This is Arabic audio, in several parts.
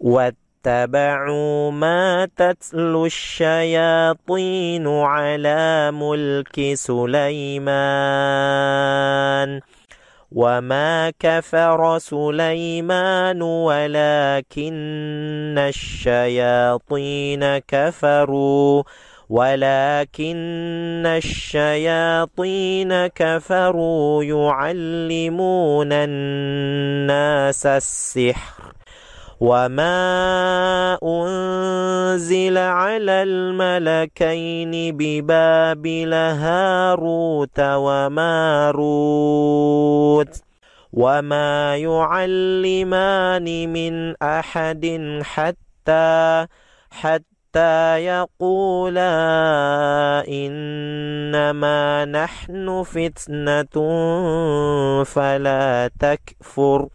واتبعوا ما تتلو الشياطين على ملك سليمان وما كفر سليمان ولكن الشياطين كفروا ولكن الشياطين كفروا يعلمون الناس السحر وما أنزل على الملكين ببابل هاروت وماروت وما يعلمان من أحد حتى حتى حتى يقولا إنما نحن فتنة فلا تكفر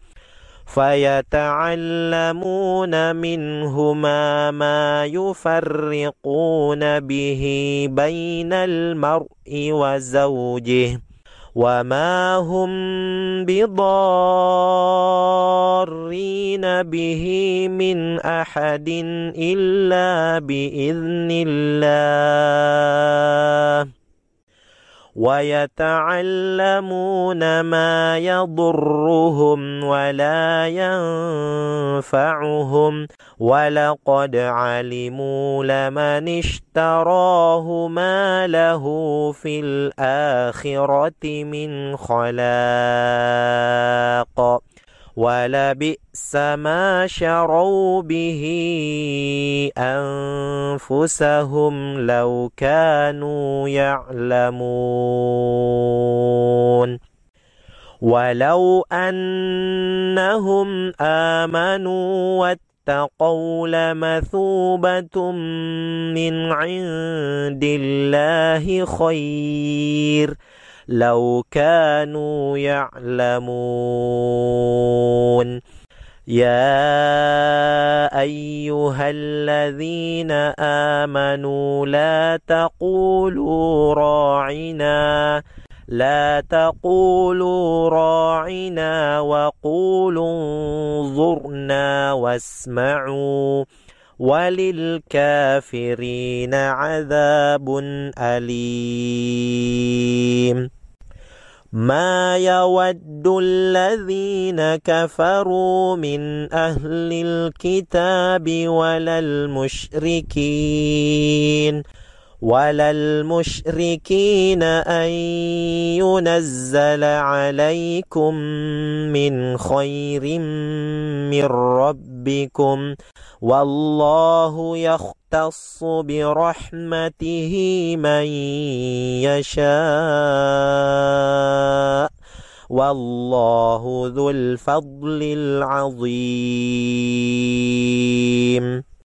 فيتعلمون منهما ما يفرقون به بين المرء وزوجه وما هم بضارين به من أحد إلا بإذن الله ويتعلمون ما يضرهم ولا ينفعهم ولقد علموا لمن اشتراه ما له في الآخرة من خلاق ولبئس ما شروا به أنفسهم لو كانوا يعلمون ولو أنهم آمنوا واتقوا لمثوبة من عند الله خير ۖ لو كانوا يعلمون يا ايها الذين امنوا لا تقولوا راعنا لا تقولوا راعنا وقولوا انظرنا واسمعوا وللكافرين عذاب اليم ما يود الذين كفروا من أهل الكتاب ولا المشركين ولا المشركين أن ينزل عليكم من خير من رب ربكم والله يختص برحمته من يشاء والله ذو الفضل العظيم